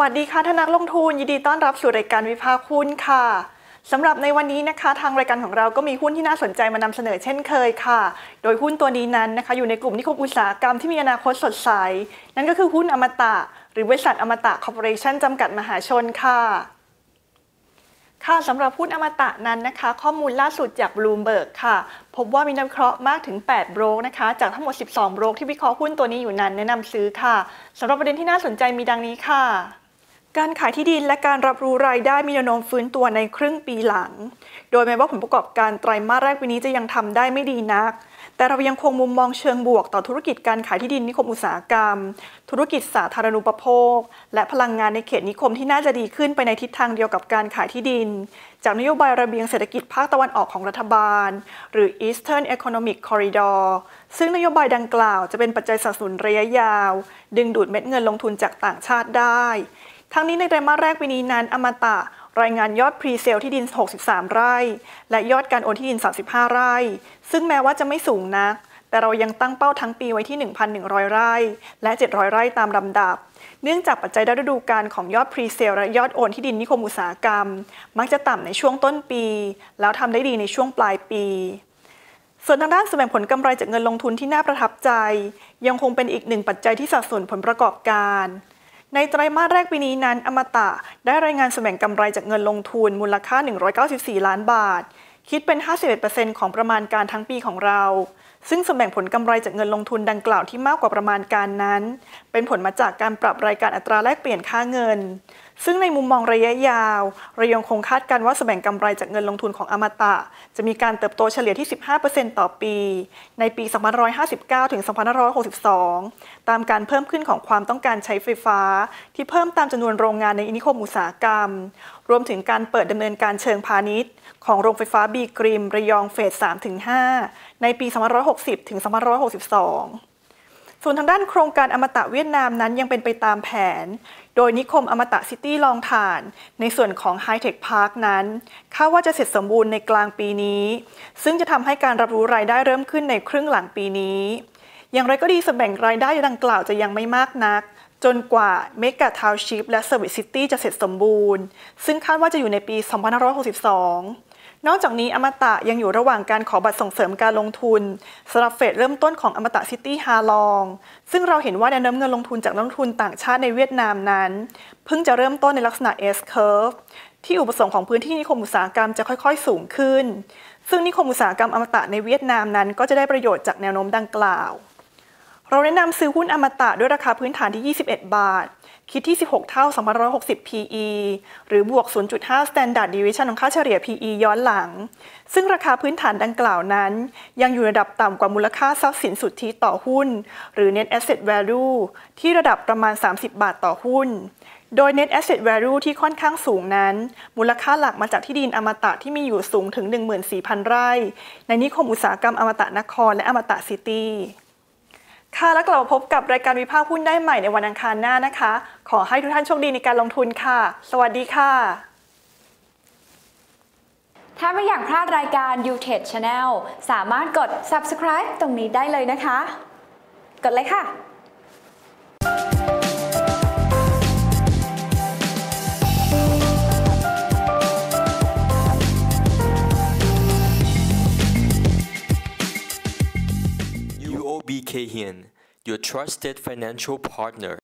วัสดีค่ะท่านนักลงทุนยินดีต้อนรับสู่รายการวิพาคหุ้นค่ะสำหรับในวันนี้นะคะ ทางรายการของเราก็มีหุ้นที่น่าสนใจมานำเสนอเช่นเคยค่ะ โดยหุ้นตัวนี้นั้นนะคะอยู่ในกลุ่มนิคมอุตสาหกรรมที่มีอนาคตสดใสนั่นก็คือหุ้นอมตะ หรือบริษัทอมตะคอร์ปอเรชั่นจำกัดมหาชนค่ะ ค่ะสำหรับหุ้นอมตะนั้นนะคะ ข้อมูลล่าสุดจากบลูมเบิร์กค่ะพบว่ามีนักเคราะห์มากถึง 8โบรกนะคะ จากทั้งหมด 12โบรกที่วิเคราะห์หุ้นตัวนี้อยู่นั้น แนะนำซื้อค่ะสำหรับประเด็นที่น่าสนใจมีดังนี้ค่ะการขายที่ดินและการรับรู้รายได้มีแนวโน้มฟื้นตัวในครึ่งปีหลัง โดยแม้ว่าผลประกอบการไตรมาสแรกปีนี้จะยังทำได้ไม่ดีนัก แต่เรายังคงมุมมองเชิงบวก ต่อธุรกิจการขายที่ดินนิคมอุตสาหกรรม ธุรกิจสาธารณูปโภค และพลังงานในเขตนิคมที่น่าจะดีขึ้นไปในทิศทางเดียวกับการขายที่ดิน จากนโยบายระเบียงเศรษฐกิจภาคตะวันออกของรัฐบาล หรือ Eastern Economic Corridor ซึ่งนโยบายดังกล่าว จะเป็นปัจจัยสนับสนุนระยะยาว ดึงดูดเม็ดเงินลงทุนจากต่างชาติได้ทั้งนี้ในไตรมาสแรกปีนี้นั้นอมตะ รายงานยอดพรีเซลที่ดิน 63 ไร่ และยอดการโอนที่ดิน 35 ไร่ ซึ่งแม้ว่าจะไม่สูงนัก แต่เรายังตั้งเป้าทั้งปีไว้ที่ 1,100 ไร่ และ 700 ไร่ตามลำดับ เนื่องจากปัจจัยด้าฤดูกาลของยอดพรีเซลและยอดโอนที่ดินนิคมอุตสาหกรรม มักจะต่ำในช่วงต้นปี แล้วทำได้ดีในช่วงปลายปี ส่วนทางด้านแสวงผลกำไรจากเงินลงทุนที่น่าประทับใจ ยังคงเป็นอีกหนึ่งปัจจัยที่สัดส่วนผลประกอบการในไตรมาสแรกปีนี้นั้น อมตะได้รายงานสแสวงกำไรจากเงินลงทุนมูลค่า 194 ล้านบาท คิดเป็น 51%ของประมาณการทั้งปีของเรา ซึ่งสมแบ่งผลกำไรจากเงินลงทุนดังกล่าวที่มากกว่าประมาณการนั้น เป็นผลมาจากการปรับรายการอัตราแลกเปลี่ยนค่าเงินซึ่งในมุมมองระยะยาวเรายองคงคาดการว่าสแสว่งกำไรจากเงินลงทุนของอมตะ จะมีการเติบโตเฉลี่ยที่ 15%ต่อปี ในปี2559 ถึง2562 ตามการเพิ่มขึ้นของความต้องการใช้ไฟฟ้าที่เพิ่มตามจำนวนโรงงานในอินิคมอุตสาหกรรม รวมถึงการเปิดดำเนินการเชิงพาณิชย์ ของโรงไฟฟ้าบีกริมระยองเฟส3-5ในปี2560 ถึง2562ส่วนทางด้านโครงการอมตะเวียดนามนั้นยังเป็นไปตามแผน โดยนิคมอมตะซิตี้ลองฐาน ในส่วนของไฮเทคพาร์คนั้นคาดว่าจะเสร็จสมบูรณ์ในกลางปีนี้ ซึ่งจะทำให้การรับรู้รายได้เริ่มขึ้นในครึ่งหลังปีนี้ อย่างไรก็ดีสแบ่งรายได้ดังกล่าวจะยังไม่มากนัก จนกว่าเมกะทาวชิพและเซอร์วิสซิตี้จะเสร็จสมบูรณ์ ซึ่งคาดว่าจะอยู่ในปี 2562นอกจากนี้อมตะยังอยู่ระหว่างการขอบัตรส่งเสริมการลงทุนสำหรับเฟสเริ่มต้นของอมตะซิตี้ฮาลอง ซึ่งเราเห็นว่าแนวโน้มเงินลงทุนจากนักลงทุนต่างชาติในเวียดนามนั้น เพิ่งจะเริ่มต้นในลักษณะ S curve ที่อุปสงค์ของพื้นที่นิคมอุตสาหกรรมจะค่อยๆ สูงขึ้น ซึ่งนิคมอุตสาหกรรมอมตะในเวียดนามนั้นก็จะได้ประโยชน์จากแนวโน้มดังกล่าวเราแนะนำซื้อหุ้นอมตะด้วยราคาพื้นฐานที่ 21 บาท คิดที่ 16 เท่า2,160 PE หรือบวก 0.5 Standard Deviation ของค่าเฉลี่ย PE ย้อนหลัง ซึ่งราคาพื้นฐานดังกล่าวนั้น ยังอยู่ระดับต่ำกว่ามูลค่าทรัพย์สินสุทธิต่อหุ้น หรือ Net Asset Value ที่ระดับประมาณ 30 บาทต่อหุ้น โดย Net Asset Value ที่ค่อนข้างสูงนั้น มูลค่าหลักมาจากที่ดินอมตะที่มีอยู่สูงถึง 14,000ไร่ ในนิคมอุตสาหกรรมอมตะนครและอมตะซิตี้ค่ะแล้วกลับมาพบกับรายการวิพากษ์หุ้นได้ใหม่ในวันอังคารหน้านะคะ ขอให้ทุกท่านโชคดีในการลงทุนค่ะ สวัสดีค่ะ ถ้าไม่อยากพลาดรายการ u t e d Channel สามารถกด subscribe ตรงนี้ได้เลยนะคะ กดเลยค่ะ Kahian, your trusted financial partner.